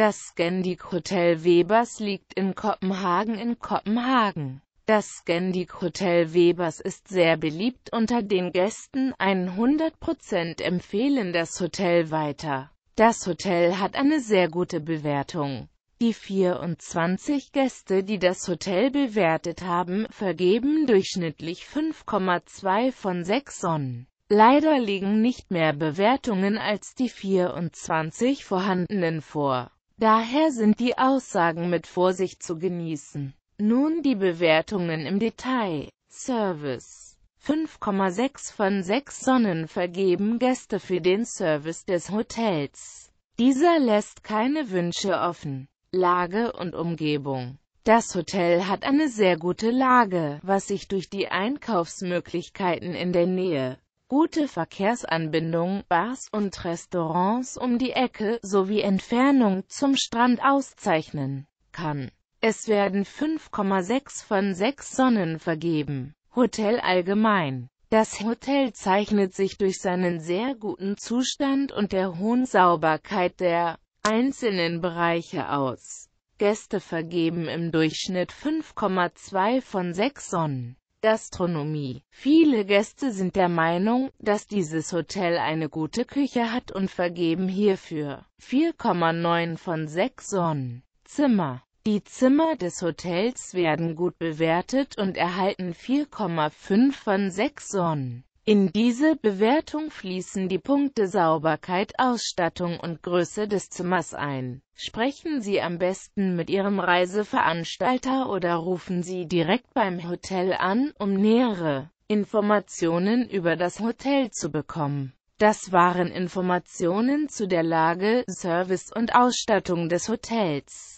Das Scandic Hotel Webers liegt in Kopenhagen in Kopenhagen. Das Scandic Hotel Webers ist sehr beliebt unter den Gästen, 100% empfehlen das Hotel weiter. Das Hotel hat eine sehr gute Bewertung. Die 24 Gäste, die das Hotel bewertet haben, vergeben durchschnittlich 5,2 von 6 Sonnen. Leider liegen nicht mehr Bewertungen als die 24 vorhandenen vor. Daher sind die Aussagen mit Vorsicht zu genießen. Nun die Bewertungen im Detail. Service 5,6 von 6 Sonnen vergeben Gäste für den Service des Hotels. Dieser lässt keine Wünsche offen. Lage und Umgebung Das Hotel hat eine sehr gute Lage, was sich durch die Einkaufsmöglichkeiten in der Nähe gute Verkehrsanbindung, Bars und Restaurants um die Ecke sowie Entfernung zum Strand auszeichnen kann. Es werden 5,6 von 6 Sonnen vergeben. Hotel allgemein das Hotel zeichnet sich durch seinen sehr guten Zustand und der hohen Sauberkeit der einzelnen Bereiche aus. Gäste vergeben im Durchschnitt 5,2 von 6 Sonnen. Gastronomie. Viele Gäste sind der Meinung, dass dieses Hotel eine gute Küche hat und vergeben hierfür 4,9 von 6 Sonnen. Zimmer. Die Zimmer des Hotels werden gut bewertet und erhalten 4,5 von 6 Sonnen. In diese Bewertung fließen die Punkte Sauberkeit, Ausstattung und Größe des Zimmers ein. Sprechen Sie am besten mit Ihrem Reiseveranstalter oder rufen Sie direkt beim Hotel an, um nähere Informationen über das Hotel zu bekommen. Das waren Informationen zu der Lage, Service und Ausstattung des Hotels.